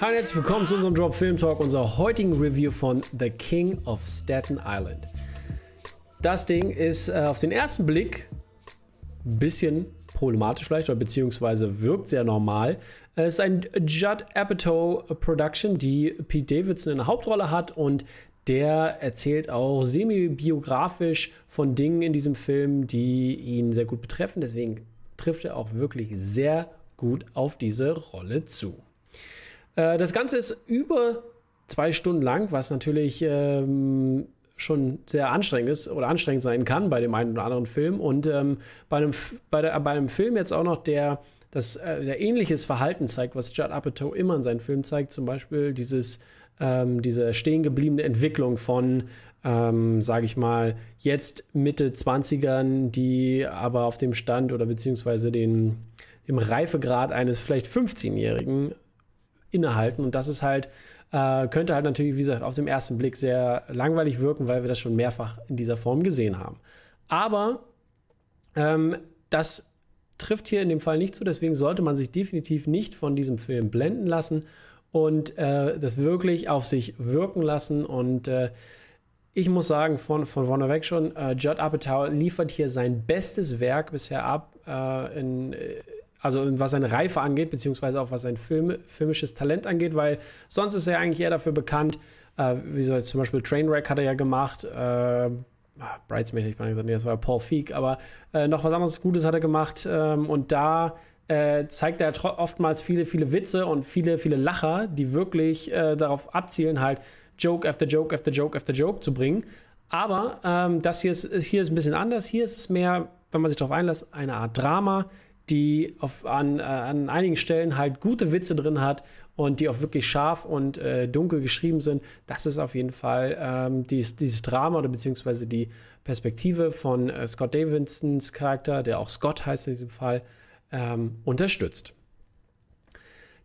Hi und herzlich willkommen zu unserem Drop Film Talk, unserer heutigen Review von The King of Staten Island. Das Ding ist äh, auf den ersten Blick ein bisschen problematisch vielleicht, oder beziehungsweise wirkt sehr normal. Äh, es ist ein Judd Apatow Production, die Pete Davidson in der Hauptrolle hat und der erzählt auch semi-biografisch von Dingen in diesem Film, die ihn sehr gut betreffen. Deswegen trifft er auch wirklich sehr gut auf diese Rolle zu. Äh, das Ganze ist über zwei Stunden lang, was natürlich ähm, schon sehr anstrengend ist oder anstrengend sein kann bei dem einen oder anderen Film. Und ähm, bei, einem, bei, der, bei einem Film jetzt auch noch, der, das, äh, der ähnliches Verhalten zeigt, was Judd Apatow immer in seinen Filmen zeigt, zum Beispiel dieses, ähm, diese stehen gebliebene Entwicklung von ähm, sage ich mal, jetzt Mitte 20ern, die aber auf dem Stand oder beziehungsweise den, im Reifegrad eines vielleicht 15-Jährigen innehalten. Und das ist halt, äh, könnte halt natürlich, wie gesagt, auf den ersten Blick sehr langweilig wirken, weil wir das schon mehrfach in dieser Form gesehen haben. Aber ähm, das trifft hier in dem Fall nicht zu, deswegen sollte man sich definitiv nicht von diesem Film blenden lassen und äh, das wirklich auf sich wirken lassen. Und äh, ich muss sagen, von, von weg schon, äh, Judd Apatow liefert hier sein bestes Werk bisher ab äh, in, äh, also was seine Reife angeht, beziehungsweise auch was sein Film, filmisches Talent angeht, weil sonst ist er eigentlich eher dafür bekannt, äh, wie so jetzt zum Beispiel Trainwreck hat er ja gemacht, äh, ah, Bridesmaid ich meine, nee, das war Paul Feig, aber äh, noch was anderes Gutes hat er gemacht ähm, und da äh, zeigt er oftmals viele, viele Witze und viele, viele Lacher, die wirklich äh, darauf abzielen, halt Joke after Joke after Joke after Joke zu bringen. Aber ähm, das hier ist, hier ist ein bisschen anders. Hier ist es mehr, wenn man sich darauf einlässt, eine Art Drama die auf, an, äh, an einigen Stellen halt gute Witze drin hat und die auch wirklich scharf und äh, dunkel geschrieben sind. Das ist auf jeden Fall ähm, dieses, dieses, Drama oder beziehungsweise die Perspektive von äh, Scott Davidsons Charakter, der auch Scott heißt in diesem Fall, ähm, unterstützt.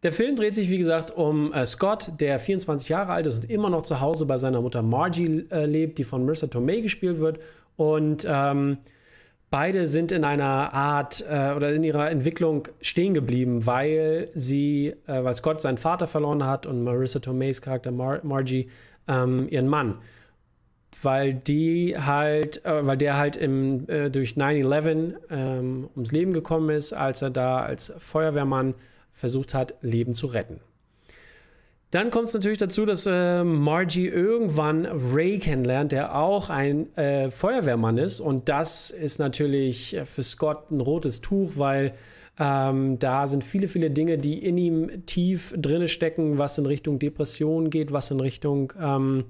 Der Film dreht sich, wie gesagt, um äh, Scott, der 24 Jahre alt ist und immer noch zu Hause bei seiner Mutter Margie äh, lebt, die von Marissa Tomei gespielt wird. Und ähm, beide sind in einer Art äh, oder in ihrer Entwicklung stehen geblieben, weil sie, äh, weil Scott seinen Vater verloren hat und Marissa Tomeis Charakter Mar Margie ähm, ihren Mann. Weil die halt, äh, weil der halt im, äh, durch 9-11 ähm, ums Leben gekommen ist, als er da als Feuerwehrmann versucht hat, Leben zu retten. Dann kommt es natürlich dazu, dass äh, Margie irgendwann Ray kennenlernt, der auch ein äh, Feuerwehrmann ist. Und das ist natürlich äh, für Scott ein rotes Tuch, weil ähm, da sind viele, viele Dinge, die in ihm tief drinne stecken, was in Richtung Depression geht, was in Richtung ähm,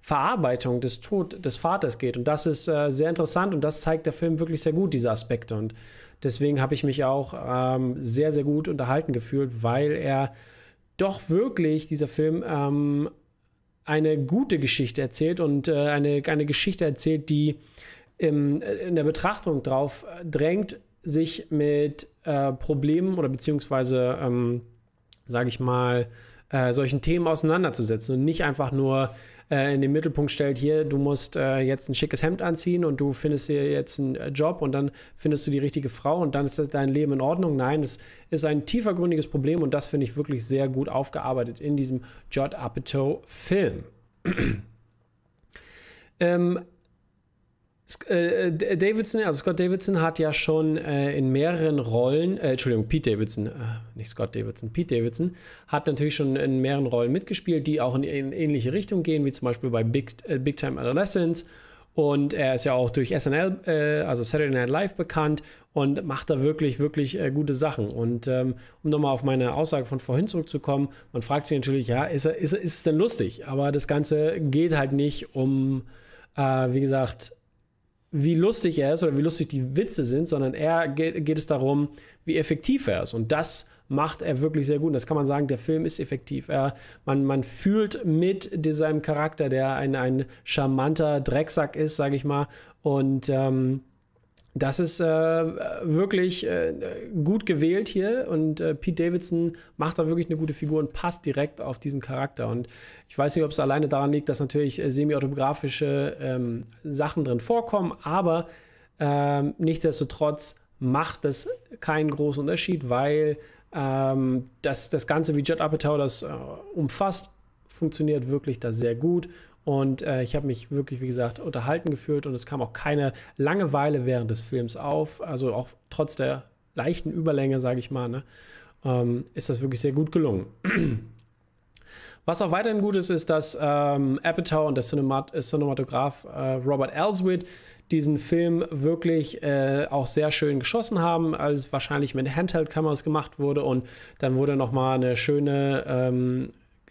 Verarbeitung des Todes des Vaters geht. Und das ist äh, sehr interessant und das zeigt der Film wirklich sehr gut, diese Aspekte. Und deswegen habe ich mich auch ähm, sehr, sehr gut unterhalten gefühlt, weil er doch wirklich dieser Film ähm, eine gute Geschichte erzählt und äh, eine, eine Geschichte erzählt, die im, äh, in der Betrachtung drauf drängt, sich mit äh, Problemen oder beziehungsweise ähm, sage ich mal, äh, solchen Themen auseinanderzusetzen und nicht einfach nur äh, in den Mittelpunkt stellt, hier, du musst äh, jetzt ein schickes Hemd anziehen und du findest dir jetzt einen äh, Job und dann findest du die richtige Frau und dann ist dein Leben in Ordnung. Nein, es ist ein tiefergründiges Problem und das finde ich wirklich sehr gut aufgearbeitet in diesem Judd Apatow Film. ähm, äh, äh, Davidson, also Scott Davidson hat ja schon äh, in mehreren Rollen, äh, Entschuldigung, Pete Davidson, äh, nicht Scott Davidson, Pete Davidson hat natürlich schon in mehreren Rollen mitgespielt, die auch in, in ähnliche Richtung gehen, wie zum Beispiel bei Big, Big Time Adolescence. Und er ist ja auch durch SNL, also Saturday Night Live, bekannt und macht da wirklich, wirklich gute Sachen. Und ähm, um nochmal auf meine Aussage von vorhin zurückzukommen, man fragt sich natürlich, ja, ist, er, ist, ist es denn lustig? Aber das Ganze geht halt nicht um, wie gesagt, wie lustig er ist oder wie lustig die Witze sind, sondern eher geht, geht es darum, wie effektiv er ist. Und das macht er wirklich sehr gut. Und das kann man sagen, der Film ist effektiv. Er, man, man fühlt mit seinem Charakter, der ein, ein charmanter Drecksack ist, sage ich mal. Und ähm, das ist äh, wirklich äh, gut gewählt hier und äh, Pete Davidson macht da wirklich eine gute Figur und passt direkt auf diesen Charakter. Und ich weiß nicht, ob es alleine daran liegt, dass natürlich äh, semi-autobiografische ähm, Sachen drin vorkommen, aber ähm, nichtsdestotrotz macht das keinen großen Unterschied, weil ähm, das, das Ganze, wie Jet Apatow das äh, umfasst, funktioniert wirklich da sehr gut und äh, ich habe mich wirklich, wie gesagt, unterhalten gefühlt und es kam auch keine Langeweile während des Films auf. Also auch trotz der leichten Überlänge, sage ich mal, ne, ähm, ist das wirklich sehr gut gelungen. Was auch weiterhin gut ist, ist, dass ähm, Apatow und der Cinemat äh, Cinematograf äh, Robert Elswit diesen Film wirklich äh, auch sehr schön geschossen haben, als wahrscheinlich mit Handheld-Kameras gemacht wurde und dann wurde nochmal eine schöne ähm,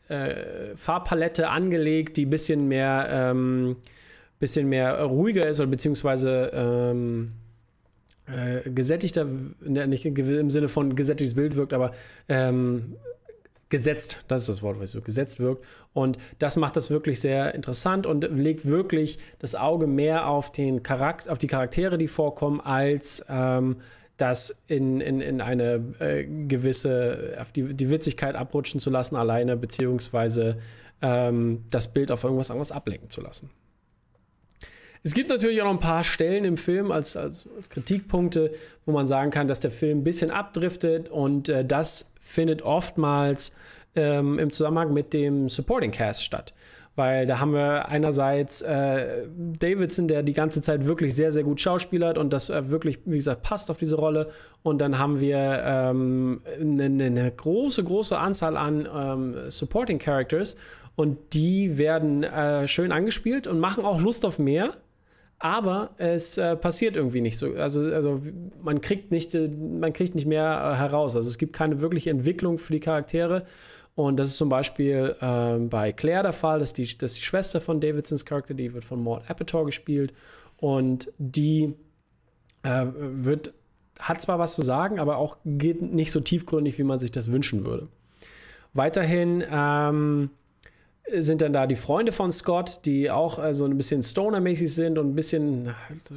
äh, Farbpalette angelegt, die ein bisschen mehr, ähm, bisschen mehr ruhiger ist oder beziehungsweise ähm, äh, gesättigter, ne, nicht im Sinne von gesättigtes Bild wirkt, aber ähm, gesetzt, das ist das Wort, was so gesetzt wirkt. Und das macht das wirklich sehr interessant und legt wirklich das Auge mehr auf, den Charakter, auf die Charaktere, die vorkommen, als ähm, das in, in, in eine äh, gewisse, auf die, die Witzigkeit abrutschen zu lassen alleine, beziehungsweise ähm, das Bild auf irgendwas anderes ablenken zu lassen. Es gibt natürlich auch noch ein paar Stellen im Film als, als, als Kritikpunkte, wo man sagen kann, dass der Film ein bisschen abdriftet und äh, das findet oftmals ähm, im Zusammenhang mit dem Supporting Cast statt. Weil da haben wir einerseits äh, Davidson, der die ganze Zeit wirklich sehr, sehr gut schauspielert und das äh, wirklich, wie gesagt, passt auf diese Rolle. Und dann haben wir ähm, eine ähm, ne große, große Anzahl an ähm, Supporting Characters und die werden äh, schön angespielt und machen auch Lust auf mehr. Aber es äh, passiert irgendwie nicht so. Also, also man, kriegt nicht, äh, man kriegt nicht mehr äh, heraus. Also es gibt keine wirkliche Entwicklung für die Charaktere. Und das ist zum Beispiel ähm, bei Claire der Fall, dass die, dass die Schwester von Davidsons Charakter, die wird von Maud Apatow gespielt und die äh, wird, hat zwar was zu sagen, aber auch geht nicht so tiefgründig, wie man sich das wünschen würde. Weiterhin ähm, sind dann da die Freunde von Scott, die auch äh, so ein bisschen Stoner-mäßig sind und ein bisschen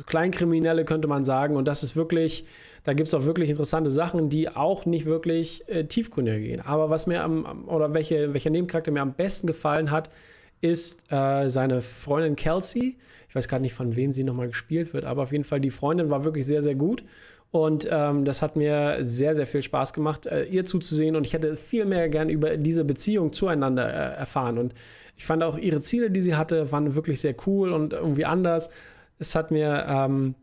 Kleinkriminelle, könnte man sagen. Und das ist wirklich, da gibt es auch wirklich interessante Sachen, die auch nicht wirklich äh, tiefgründig gehen. Aber was mir am, oder welche, welcher Nebencharakter mir am besten gefallen hat, ist äh, seine Freundin Kelsey. Ich weiß gerade nicht, von wem sie nochmal gespielt wird, aber auf jeden Fall die Freundin war wirklich sehr, sehr gut. Und ähm, das hat mir sehr, sehr viel Spaß gemacht, äh, ihr zuzusehen. Und ich hätte viel mehr gern über diese Beziehung zueinander äh, erfahren. Und ich fand auch ihre Ziele, die sie hatte, waren wirklich sehr cool und irgendwie anders. Es hat mir ähm,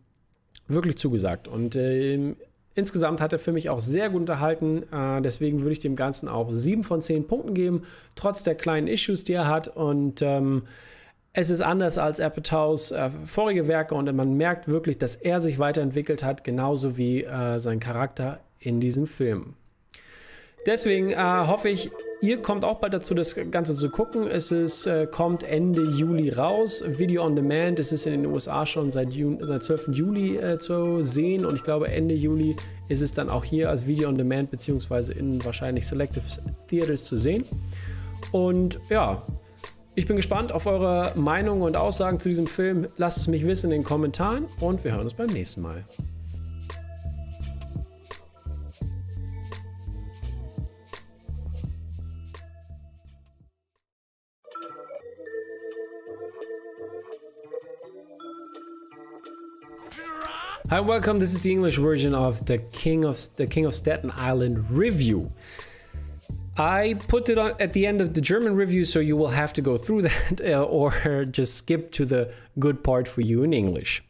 wirklich zugesagt. Und äh, Insgesamt hat er für mich auch sehr gut unterhalten. Äh, deswegen würde ich dem Ganzen auch 7 von 10 Punkten geben, trotz der kleinen Issues, die er hat. Und ähm, es ist anders als Apatows äh, vorige Werke und man merkt wirklich, dass er sich weiterentwickelt hat, genauso wie äh, sein Charakter in diesem Film. Deswegen äh, hoffe ich, ihr kommt auch bald dazu, das Ganze zu gucken. Es ist, äh, kommt Ende Juli raus. Video on Demand. Es ist in den USA schon seit, Juni, seit 12. Juli äh, zu sehen. Und ich glaube, Ende Juli ist es dann auch hier als Video on Demand beziehungsweise in wahrscheinlich Selective Theaters zu sehen. Und ja, ich bin gespannt auf eure Meinungen und Aussagen zu diesem Film. Lasst es mich wissen in den Kommentaren und wir hören uns beim nächsten Mal. Hi, welcome. This is the English version of the King of the King of Staten Island review. I put it on at the end of the German review, so you will have to go through that uh, or just skip to the good part for you in English.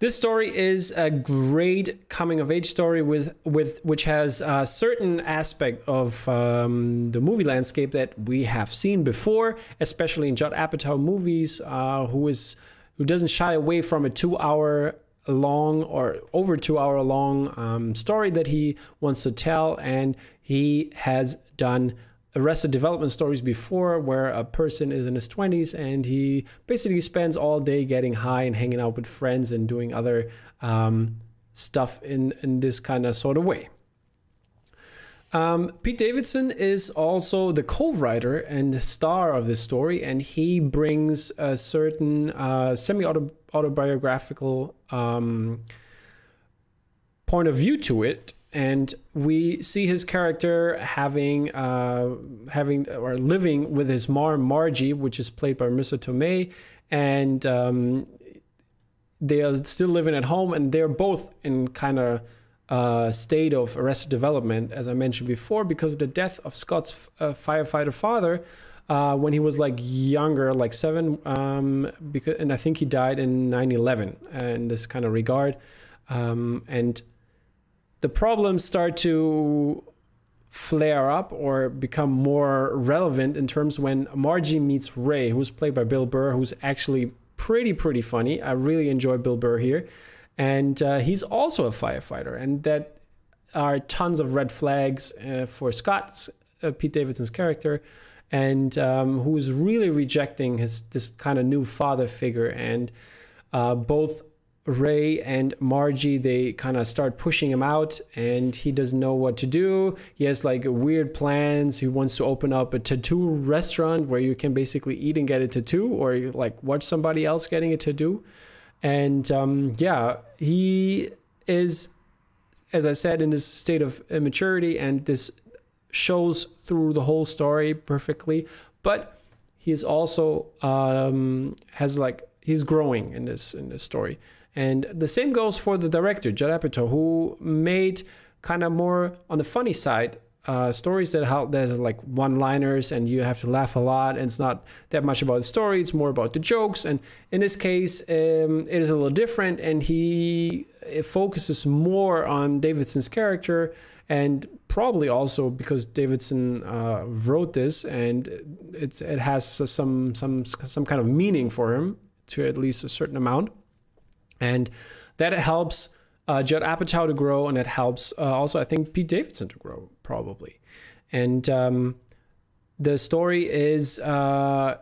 This story is a great coming of age story with with which has a certain aspect of um, the movie landscape that we have seen before, especially in Judd Apatow movies, uh, who is who doesn't shy away from a two hour long or over two hour long um, story that he wants to tell and he has done arrested development stories before where a person is in his 20s and he basically spends all day getting high and hanging out with friends and doing other um, stuff in, in this kind of sort of way um, Pete Davidson is also the co-writer and the star of this story, and he brings a certain uh, semi-auto autobiographical um, point of view to it. And we see his character having, uh, having or living with his mom, Margie, which is played by Marissa Tomei, and um, they are still living at home, and they're both in kind of uh, state of arrested development, as I mentioned before, because of the death of Scott's uh, firefighter father, uh, when he was like younger, like seven, um, because and I think he died in 9/11 and this kind of regard, um, and the problems start to flare up or become more relevant in terms when Margie meets Ray, who's played by Bill Burr, who's actually pretty pretty funny. I really enjoy Bill Burr here, and uh, he's also a firefighter, and that are tons of red flags uh, for Scott's uh, Pete Davidson's character and um, who is really rejecting his this kind of new father figure. And uh, both Ray and Margie they kind of start pushing him out, and he doesn't know what to do. He has like weird plans. He wants to open up a tattoo restaurant where you can basically eat and get a tattoo, or like watch somebody else getting a tattoo. And um, yeah, he is as I said, in this state of immaturity and this shows through the whole story perfectly, but he's also um, has like he's growing in this in this story. And the same goes for the director Judd Apatow, who made kind of more on the funny side uh, stories that how there's like one-liners and you have to laugh a lot and it's not that much about the story it's more about the jokes and in this case um, it is a little different and he focuses more on davidson's character and probably also because Davidson uh, wrote this and it's it has some some some kind of meaning for him to at least a certain amount, and that helps uh, Judd Apatow to grow and it helps uh, also I think Pete Davidson to grow probably, and um, the story is uh,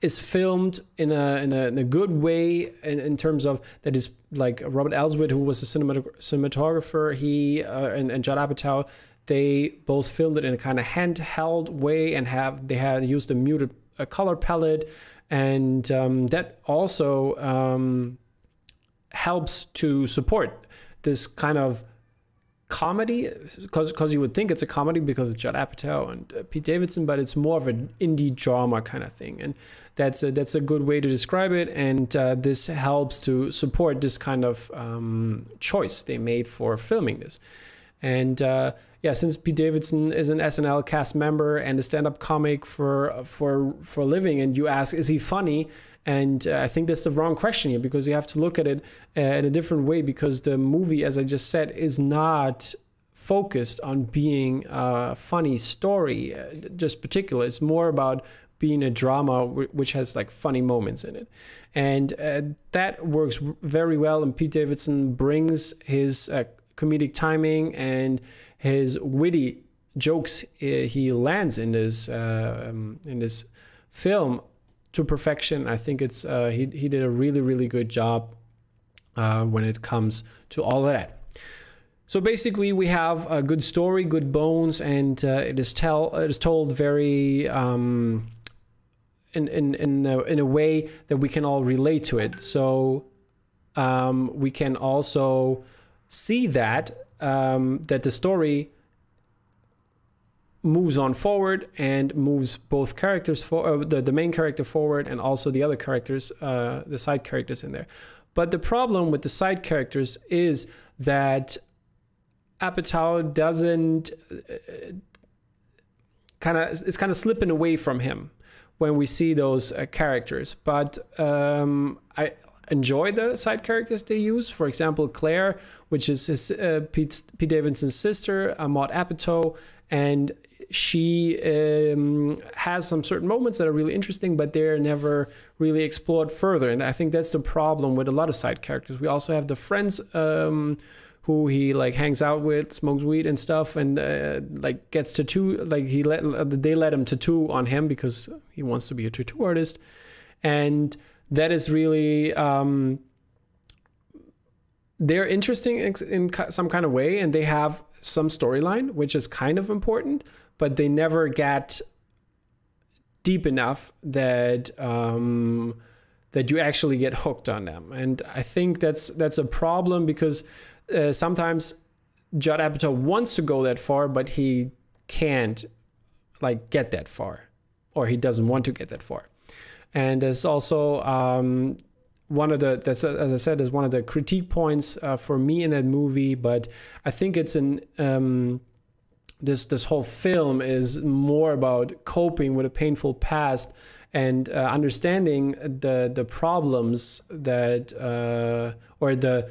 is filmed in a, in a, in a good way in, in terms of that is like Robert Elswit, who was a cinematographer, he uh, and, and Judd Apatow, they both filmed it in a kind of handheld way and have they had used a muted a color palette, and um, that also um, helps to support this kind of comedy because because you would think it's a comedy because of Judd Apatow and uh, Pete Davidson, but it's more of an indie drama kind of thing, and that's a, that's a good way to describe it. And uh, this helps to support this kind of um, choice they made for filming this. And uh, yeah, since Pete Davidson is an SNL cast member and a stand-up comic for uh, for for a living, and you ask, is he funny? And uh, I think that's the wrong question here because you have to look at it uh, in a different way because the movie, as I just said, is not focused on being a funny story, uh, just particular. It's more about being a drama which has like funny moments in it and uh, that works very well and pete davidson brings his uh, comedic timing and his witty jokes uh, he lands in this uh, um, in this film to perfection. I think it's uh, he he did a really really good job uh, when it comes to all of that. So basically, we have a good story, good bones, and uh, it is tell it is told very. Um, in, in, in, a, in a way that we can all relate to it. So um, we can also see that um, that the story moves on forward and moves both characters for uh, the, the main character forward and also the other characters uh, the side characters in there but the problem with the side characters is that apatow doesn't uh, kind of it's kind of slipping away from him when we see those uh, characters but um, i enjoy the side characters they use. For example, Claire, which is his, uh, Pete, Pete Davidson's sister, Maud Apatow, and she um, has some certain moments that are really interesting, but they're never really explored further. And I think that's the problem with a lot of side characters. We also have the friends. Um, who he like hangs out with, smokes weed and stuff, and uh, like gets tattoo. Like he let they let him tattoo on him because he wants to be a tattoo artist, and that is really um, they're interesting in, in some kind of way, and they have some storyline, which is kind of important, but they never get deep enough that um, that you actually get hooked on them. And I think that's that's a problem because uh, sometimes Judd Apatow wants to go that far, but he can't like get that far, or he doesn't want to get that far. And there's also um, one of the that's as I said is one of the critique points uh, for me in that movie. But I think it's an um, this this whole film is more about coping with a painful past and uh, understanding the the problems that uh, or the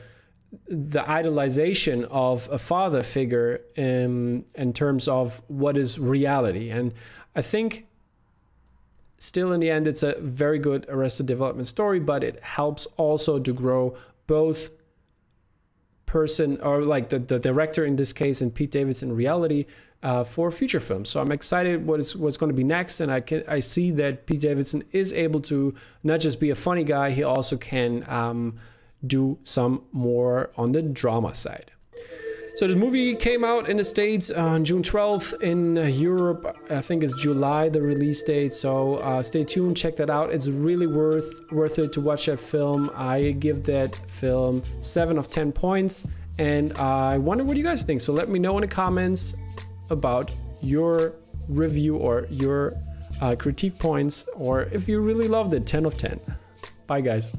the idolization of a father figure in um, in terms of what is reality and I think still in the end, it's a very good Arrested Development story, but it helps also to grow both person or like the, the director in this case and Pete Davidson reality uh, for future films. So I'm excited what is what's going to be next, and I can I see that Pete Davidson is able to not just be a funny guy, he also can um, do some more on the drama side. So this movie came out in the States on June 12th. In Europe, I think it's July, the release date. So uh, stay tuned, check that out. It's really worth, worth it to watch that film. I give that film 7 of 10 points. And I wonder what you guys think. So let me know in the comments about your review or your uh, critique points or if you really loved it 10 of 10 bye guys